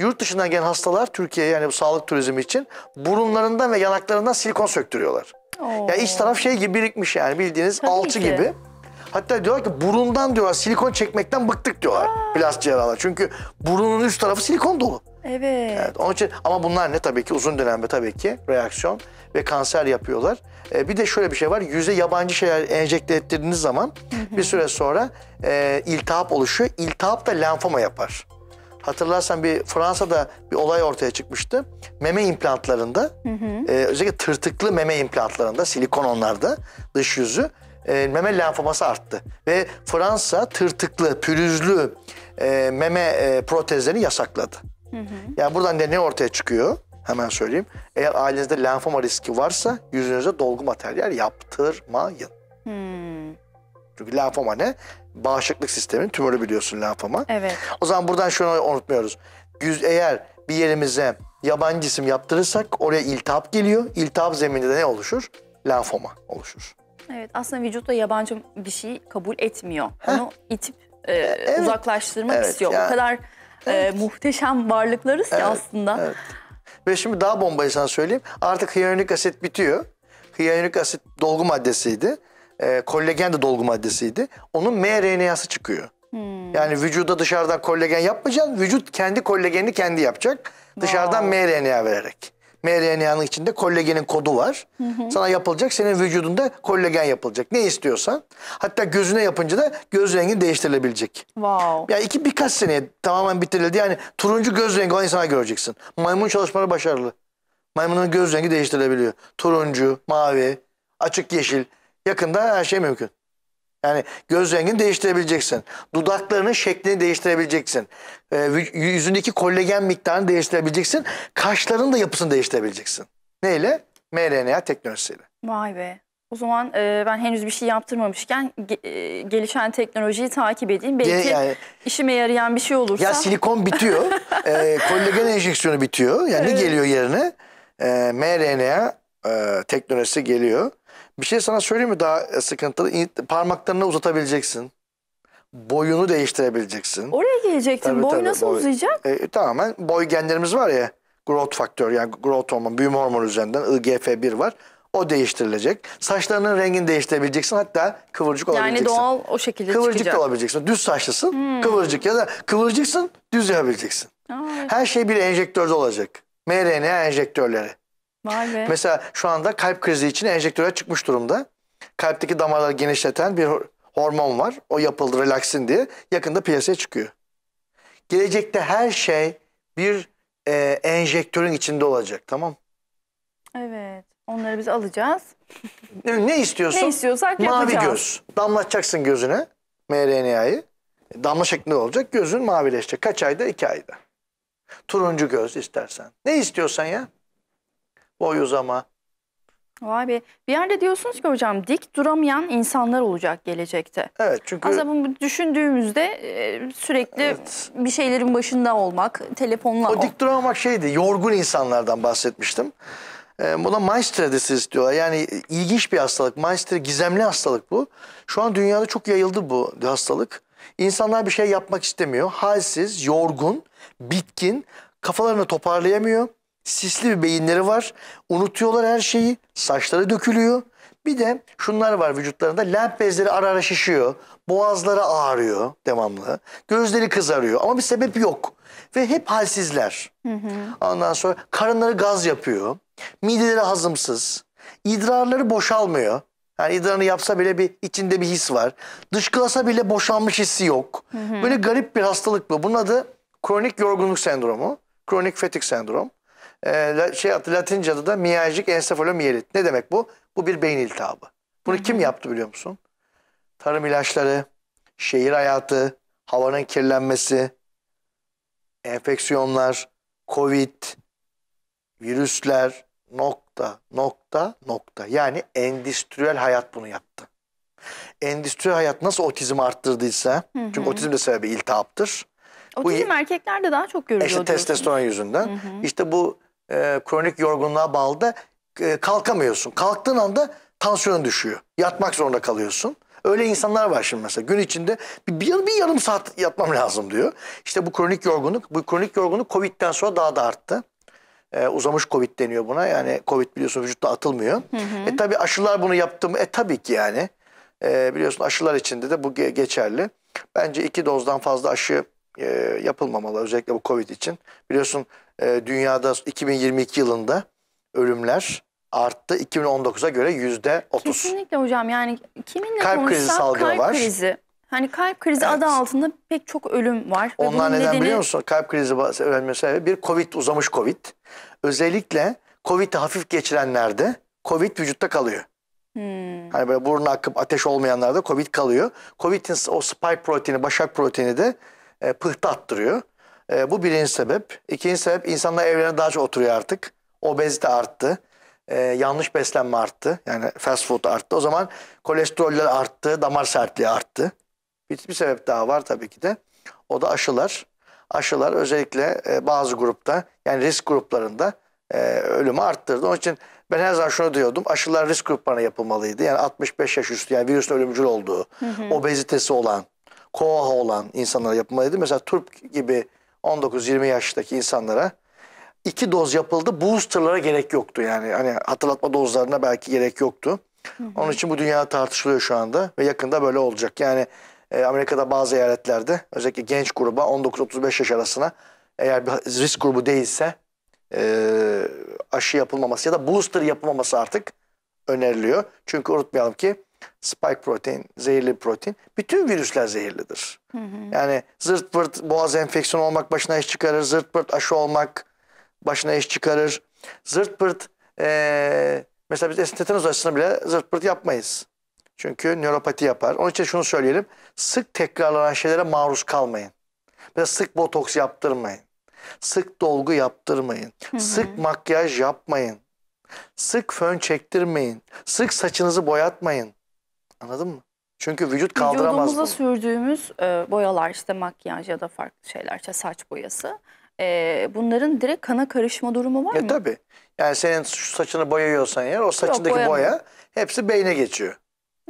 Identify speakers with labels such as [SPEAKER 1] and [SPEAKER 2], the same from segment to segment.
[SPEAKER 1] yurt dışından gelen hastalar Türkiye'ye yani bu sağlık turizmi için burunlarından ve yanaklarından silikon söktürüyorlar. Ya Yani iç taraf şey gibi birikmiş yani bildiğiniz Tabii alçı ki. gibi. Hatta diyorlar ki burundan diyorlar silikon çekmekten bıktık diyorlar Aa. plastik cerrahlar. Çünkü burunun üst tarafı silikon dolu. Evet. evet. Onun için ama bunlar ne tabii ki uzun dönemde tabii ki reaksiyon ve kanser yapıyorlar. Ee, bir de şöyle bir şey var. Yüze yabancı şeyler enjekte ettirdiğiniz zaman bir süre sonra e, iltihap oluşuyor. İltihap da lenfoma yapar hatırlarsan bir Fransa'da bir olay ortaya çıkmıştı. Meme implantlarında hı hı. E, özellikle tırtıklı meme implantlarında silikon onlarda dış yüzü e, meme lenfoması arttı. Ve Fransa tırtıklı, pürüzlü e, meme e, protezlerini yasakladı. Hı hı. Yani buradan ne ortaya çıkıyor? Hemen söyleyeyim. Eğer ailenizde lenfoma riski varsa yüzünüze dolgu materyal yaptırmayın. Hmm. Çünkü lenfoma ne? Bağışıklık sistemin tümörü biliyorsun lenfoma. Evet. O zaman buradan şunu unutmuyoruz. Yüz, eğer bir yerimize yabancı cisim yaptırırsak oraya iltihap geliyor. İltihap zemininde ne oluşur? Lenfoma oluşur.
[SPEAKER 2] Evet aslında vücutta yabancı bir şey kabul etmiyor. Heh. Onu itip e, e evet. uzaklaştırmak evet, istiyor. Yani. O kadar e, evet. e, muhteşem varlıklarız evet. ki aslında.
[SPEAKER 1] Evet. Ve şimdi daha bombayı sana söyleyeyim. Artık hyaluronik asit bitiyor. Hyaluronik asit dolgu maddesiydi e, kollagen de dolgu maddesiydi. Onun mRNA'sı çıkıyor. Hmm. Yani vücuda dışarıdan kollagen yapmayacaksın. Vücut kendi kollageni kendi yapacak. Dışarıdan wow. mRNA vererek. mRNA'nın içinde kollagenin kodu var. Sana yapılacak senin vücudunda kollagen yapılacak. Ne istiyorsan. Hatta gözüne yapınca da göz rengi değiştirilebilecek. Wow. Yani iki birkaç seneye tamamen bitirildi. Yani turuncu göz rengi olan insana göreceksin. Maymun çalışmaları başarılı. Maymunun göz rengi değiştirilebiliyor. Turuncu, mavi, açık yeşil. Yakında her şey mümkün. Yani göz rengini değiştirebileceksin. Dudaklarının şeklini değiştirebileceksin. E, yüzündeki kollagen miktarını değiştirebileceksin. Kaşların da yapısını değiştirebileceksin. Neyle? mRNA teknolojisiyle.
[SPEAKER 2] Vay be. O zaman e, ben henüz bir şey yaptırmamışken ge, e, gelişen teknolojiyi takip edeyim. Belki yani, işime yarayan bir şey olursa. Ya silikon
[SPEAKER 1] bitiyor. e, kollagen enjeksiyonu bitiyor. Yani evet. ne geliyor yerine? E, mRNA e, teknolojisi geliyor. Bir şey sana söyleyeyim mi daha sıkıntılı? Parmaklarını uzatabileceksin. Boyunu değiştirebileceksin.
[SPEAKER 2] Oraya gelecektim. Tabii, boy tabii, nasıl boy. uzayacak?
[SPEAKER 1] E, tamamen boy genlerimiz var ya. Growth faktör yani growth hormon, büyüme hormonu üzerinden IGF-1 var. O değiştirilecek. Saçlarının rengini değiştirebileceksin. Hatta kıvırcık yani olabileceksin. Yani doğal o şekilde Kıvırcık çıkacak. da olabileceksin. Düz saçlısın, hmm. kıvırcık ya da kıvırcıksın, düz yapabileceksin. evet. Her şey bir enjektörde olacak. mRNA enjektörleri. Vay be. Mesela şu anda kalp krizi için enjektöre çıkmış durumda. Kalpteki damarları genişleten bir hormon var. O yapıldı relaksin diye. Yakında piyasaya çıkıyor. Gelecekte her şey bir e, enjektörün içinde olacak tamam
[SPEAKER 2] Evet. Onları biz alacağız.
[SPEAKER 1] ne, istiyorsun? Ne istiyorsak Mavi yapacağız. Mavi göz. Damlatacaksın gözüne mRNA'yı. E, damla şeklinde olacak. Gözün mavileşecek. Kaç ayda? iki ayda. Turuncu göz istersen. Ne istiyorsan ya? boy uzama.
[SPEAKER 2] Vay be. Bir yerde diyorsunuz ki hocam dik duramayan insanlar olacak gelecekte. Evet çünkü... Aslında bunu düşündüğümüzde e, sürekli evet. bir şeylerin başında olmak, telefonla... O dik
[SPEAKER 1] duramamak şeydi, yorgun insanlardan bahsetmiştim. E, buna Meister Disease diyorlar. Yani ilginç bir hastalık. Meister gizemli hastalık bu. Şu an dünyada çok yayıldı bu hastalık. İnsanlar bir şey yapmak istemiyor. Halsiz, yorgun, bitkin, kafalarını toparlayamıyor. Sisli bir beyinleri var. Unutuyorlar her şeyi. Saçları dökülüyor. Bir de şunlar var vücutlarında. Lenf bezleri ara ara şişiyor. Boğazları ağrıyor devamlı. Gözleri kızarıyor ama bir sebep yok. Ve hep halsizler. Hı hı. Ondan sonra karınları gaz yapıyor. Mideleri hazımsız. İdrarları boşalmıyor. Yani idrarını yapsa bile bir içinde bir his var. Dışkılasa bile boşanmış hissi yok. Hı hı. Böyle garip bir hastalık bu. Bunun adı kronik yorgunluk sendromu. Kronik fetik sendrom. Ee, şey adı Latince'de da miyajik ensefalomiyelit. Ne demek bu? Bu bir beyin iltihabı. Bunu kim yaptı biliyor musun? Tarım ilaçları, şehir hayatı, havanın kirlenmesi, enfeksiyonlar, covid, virüsler, nokta, nokta, nokta. Yani endüstriyel hayat bunu yaptı. Endüstriyel hayat nasıl otizmi arttırdıysa, hı hı. çünkü otizm de sebebi iltihaptır. Otizm bu,
[SPEAKER 2] erkeklerde daha çok görülüyor. E, işte testosteron
[SPEAKER 1] yüzünden. Hı hı. İşte bu e, kronik yorgunluğa bağlı da e, kalkamıyorsun. Kalktığın anda tansiyon düşüyor. Yatmak zorunda kalıyorsun. Öyle insanlar var şimdi mesela gün içinde bir, bir, bir yarım saat yatmam lazım diyor. İşte bu kronik yorgunluk, bu kronik yorgunluk Covid'den sonra daha da arttı. E, uzamış Covid deniyor buna. Yani Covid biliyorsun vücutta atılmıyor. Hı hı. E tabi aşılar bunu yaptı mı? E tabii ki yani. E, biliyorsun aşılar içinde de bu geçerli. Bence iki dozdan fazla aşı e, yapılmamalı özellikle bu Covid için. Biliyorsun e, dünyada 2022 yılında ölümler arttı 2019'a göre yüzde 30.
[SPEAKER 2] Kesinlikle hocam yani kiminle kalp krizi salgını kalp var. krizi. Hani kalp krizi evet. adı altında pek çok ölüm var. Onlar neden nedeni... biliyor musun?
[SPEAKER 1] Kalp krizi ölme sebebi bir Covid uzamış Covid. Özellikle Covid'i hafif geçirenlerde Covid vücutta kalıyor. Hmm. Hani böyle burun akıp ateş olmayanlarda Covid kalıyor. Covid'in o spike proteini, başak proteini de e, pıhtı attırıyor. E, bu birinci sebep. İkinci sebep insanlar evlerine daha çok oturuyor artık. Obezite arttı. E, yanlış beslenme arttı. Yani fast food arttı. O zaman kolesteroller arttı. Damar sertliği arttı. Bir, bir sebep daha var tabii ki de. O da aşılar. Aşılar özellikle e, bazı grupta yani risk gruplarında e, ölümü arttırdı. Onun için ben her zaman şunu diyordum. Aşılar risk gruplarına yapılmalıydı. Yani 65 yaş üstü yani virüs ölümcül olduğu, hı hı. obezitesi olan, koaha olan insanlara yapılmalıydı. Mesela Turp gibi 19-20 yaştaki insanlara iki doz yapıldı. Boosterlara gerek yoktu yani. Hani hatırlatma dozlarına belki gerek yoktu. Hı hı. Onun için bu dünya tartışılıyor şu anda ve yakında böyle olacak. Yani e, Amerika'da bazı eyaletlerde özellikle genç gruba 19-35 yaş arasına eğer bir risk grubu değilse e, aşı yapılmaması ya da booster yapılmaması artık öneriliyor. Çünkü unutmayalım ki spike protein zehirli protein. Bütün virüsler zehirlidir. Hı hı. Yani zırt pırt boğaz enfeksiyonu olmak başına iş çıkarır. Zırt pırt aşı olmak başına iş çıkarır. Zırt pırt e, mesela biz estetanoz aşısını bile zırt pırt yapmayız. Çünkü nöropati yapar. Onun için şunu söyleyelim. Sık tekrarlanan şeylere maruz kalmayın. Mesela sık botoks yaptırmayın. Sık dolgu yaptırmayın. Hı hı. Sık makyaj yapmayın. Sık fön çektirmeyin. Sık saçınızı boyatmayın. Anladın mı? Çünkü vücut kaldıramaz Vücudumuza
[SPEAKER 2] bunu. sürdüğümüz e, boyalar işte makyaj ya da farklı şeyler işte saç boyası. E, bunların direkt kana karışma durumu
[SPEAKER 1] var ya e, mı? Tabii. Yani senin şu saçını boyuyorsan ya, o saçındaki Yok, boya hepsi beyne geçiyor.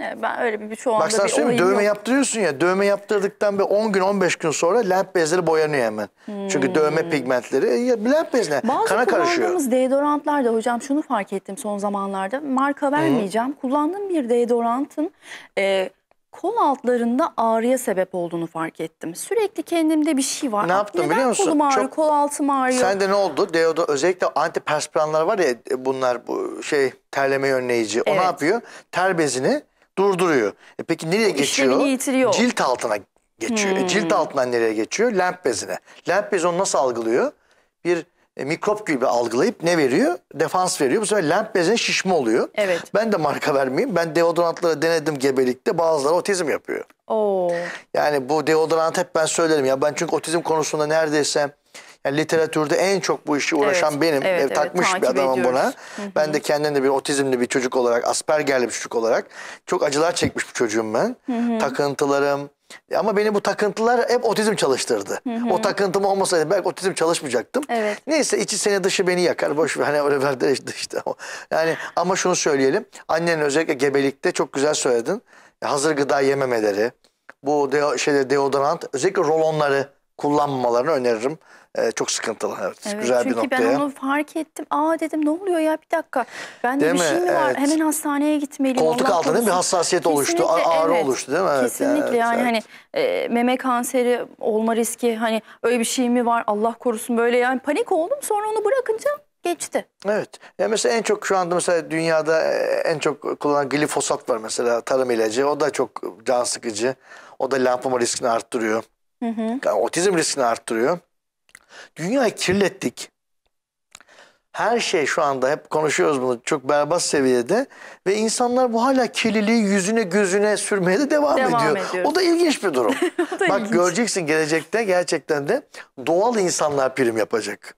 [SPEAKER 2] Yani ben öyle bir çoğunda Bak bir olayım dövme yok.
[SPEAKER 1] yaptırıyorsun ya dövme yaptırdıktan bir 10 gün 15 gün sonra lap bezleri boyanıyor hemen. Hmm. Çünkü dövme hmm. pigmentleri ya lap bezine Bazı kana karışıyor. Bazı
[SPEAKER 2] deodorantlar da hocam şunu fark ettim son zamanlarda marka vermeyeceğim. Hmm. Kullandığım bir deodorantın e, kol altlarında ağrıya sebep olduğunu fark ettim. Sürekli kendimde bir şey var. Ne ah, yaptım Neden biliyor musun? kolum ağrıyor, Çok... kol altım ağrıyor. Sen de ne
[SPEAKER 1] oldu? Deodo özellikle antiperspiranlar var ya bunlar bu şey terlemeyi önleyici. Evet. ne yapıyor? Ter bezini durduruyor. E peki nereye geçiyor? Yitiriyor. Cilt altına geçiyor. Hmm. E cilt hmm. altından nereye geçiyor? Lenf bezine. Lenf bezi onu nasıl algılıyor? Bir e, mikrop gibi algılayıp ne veriyor? Defans veriyor. Bu sefer lenf bezine şişme oluyor. Evet. Ben de marka vermeyeyim. Ben deodorantları denedim gebelikte. Bazıları otizm yapıyor. Oo. Yani bu deodorant hep ben söylerim. Ya ben çünkü otizm konusunda neredeyse yani literatürde en çok bu işi uğraşan evet, benim. Evet, takmış evet, bir adamım ediyoruz. buna. Hı -hı. Ben de kendimde bir otizmli bir çocuk olarak, aspergerli bir çocuk olarak çok acılar çekmiş bir çocuğum ben. Hı -hı. Takıntılarım, ama beni bu takıntılar hep otizm çalıştırdı. Hı hı. O takıntım olmasaydı belki otizm çalışmayacaktım. Evet. Neyse içi seni dışı beni yakar. Boş ver hani öyle verdi işte. Yani ama şunu söyleyelim. Annen özellikle gebelikte çok güzel söyledin. Hazır gıda yememeleri, bu de, şeyde deodorant özellikle rolonları kullanmamalarını öneririm e, çok sıkıntılı. Evet, evet güzel bir noktaya. Çünkü ben onu
[SPEAKER 2] fark ettim. Aa dedim ne oluyor ya bir dakika. Ben de bir mi? şey mi var? Evet. Hemen hastaneye gitmeliyim. Koltuk değil mi? bir hassasiyet
[SPEAKER 1] Kesinlikle, oluştu. Ağrı evet. oluştu değil mi? Evet, Kesinlikle yani hani
[SPEAKER 2] e, meme kanseri olma riski hani öyle bir şey mi var Allah korusun böyle yani panik oldum sonra onu bırakınca geçti.
[SPEAKER 1] Evet. Ya mesela en çok şu anda mesela dünyada e, en çok kullanılan glifosat var mesela tarım ilacı. O da çok can sıkıcı. O da lenfoma riskini arttırıyor. Hı hı. Yani otizm riskini arttırıyor. Dünyayı kirlettik. Her şey şu anda hep konuşuyoruz bunu çok berbat seviyede ve insanlar bu hala kirliliği yüzüne gözüne sürmeye de devam, devam ediyor. Ediyoruz. O da ilginç bir durum. Bak ilginç. göreceksin gelecekte gerçekten de doğal insanlar prim yapacak.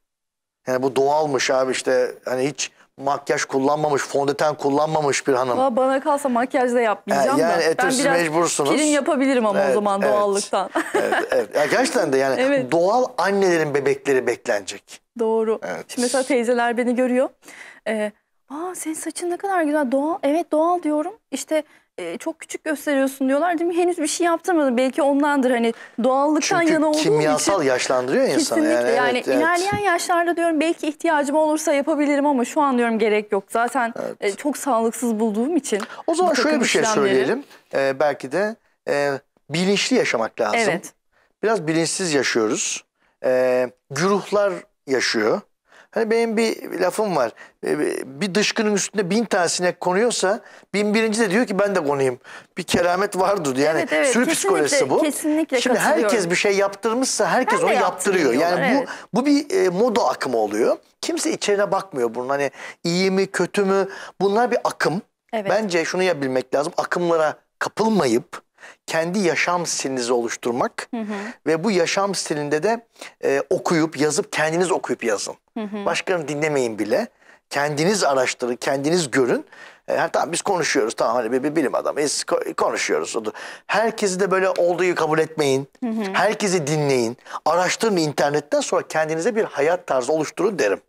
[SPEAKER 1] Yani bu doğalmış abi işte hani hiç makyaj kullanmamış, fondöten kullanmamış bir hanım.
[SPEAKER 2] Valla bana kalsa makyaj da yapmayacağım ee, yani da. Etirsiz ben biraz mecbursunuz. Kirim yapabilirim ama evet, o zaman evet, doğallıktan. Evet,
[SPEAKER 1] evet. Ya gerçekten de yani evet. doğal annelerin bebekleri beklenecek.
[SPEAKER 2] Doğru. Evet. Şimdi mesela teyzeler beni görüyor. Ee, Aa senin saçın ne kadar güzel doğal. Evet doğal diyorum. İşte e, çok küçük gösteriyorsun diyorlar değil mi? Henüz bir şey yaptırmadım. Belki ondandır hani doğallıktan Çünkü yana olduğum için. kimyasal
[SPEAKER 1] yaşlandırıyor insanı. Kesinlikle yani, yani evet, ilerleyen evet.
[SPEAKER 2] yaşlarda diyorum belki ihtiyacım olursa yapabilirim ama şu an diyorum gerek yok. Zaten e, evet. çok sağlıksız bulduğum için. O zaman şöyle bir şey söyleyelim.
[SPEAKER 1] Ee, belki de e, bilinçli yaşamak lazım. Evet. Biraz bilinçsiz yaşıyoruz. Ee, güruhlar yaşıyor. Hani benim bir lafım var. Ee, bir dışkının üstünde bin tane konuyorsa bin birinci de diyor ki ben de konayım. Bir keramet vardır. Yani evet, evet, sürü psikolojisi bu. Kesinlikle Şimdi herkes bir şey yaptırmışsa herkes onu yaptırıyor. Yani evet. bu bu bir e, moda akımı oluyor. Kimse içeriye bakmıyor bunun hani iyi mi kötü mü bunlar bir akım. Evet. Bence şunu ya bilmek lazım akımlara kapılmayıp kendi yaşam stilinizi oluşturmak hı hı. ve bu yaşam stilinde de e, okuyup yazıp kendiniz okuyup yazın. Hı dinlemeyin bile. Kendiniz araştırın, kendiniz görün. Yani e, tamam biz konuşuyoruz tamam hani bir, bir bilim adamıyız konuşuyoruz. Herkesi de böyle olduğu kabul etmeyin. Hı hı. Herkesi dinleyin. Araştırın internetten sonra kendinize bir hayat tarzı oluşturun derim.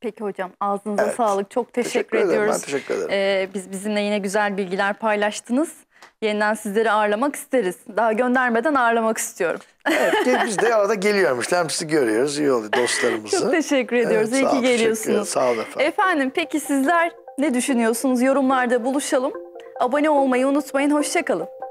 [SPEAKER 2] Peki hocam ağzınıza evet. sağlık. Çok teşekkür, teşekkür ediyoruz. Ederim, ben teşekkür ederim. Ee, biz bizimle yine güzel bilgiler paylaştınız yeniden sizleri ağırlamak isteriz. Daha göndermeden ağırlamak istiyorum.
[SPEAKER 1] Evet, biz de arada geliyormuş. Hem sizi görüyoruz, iyi oluyor dostlarımızı. Çok teşekkür ediyoruz. Evet, iyi ki geliyorsunuz. Sağ olun efendim.
[SPEAKER 2] Efendim peki sizler ne düşünüyorsunuz? Yorumlarda buluşalım. Abone olmayı unutmayın. Hoşçakalın.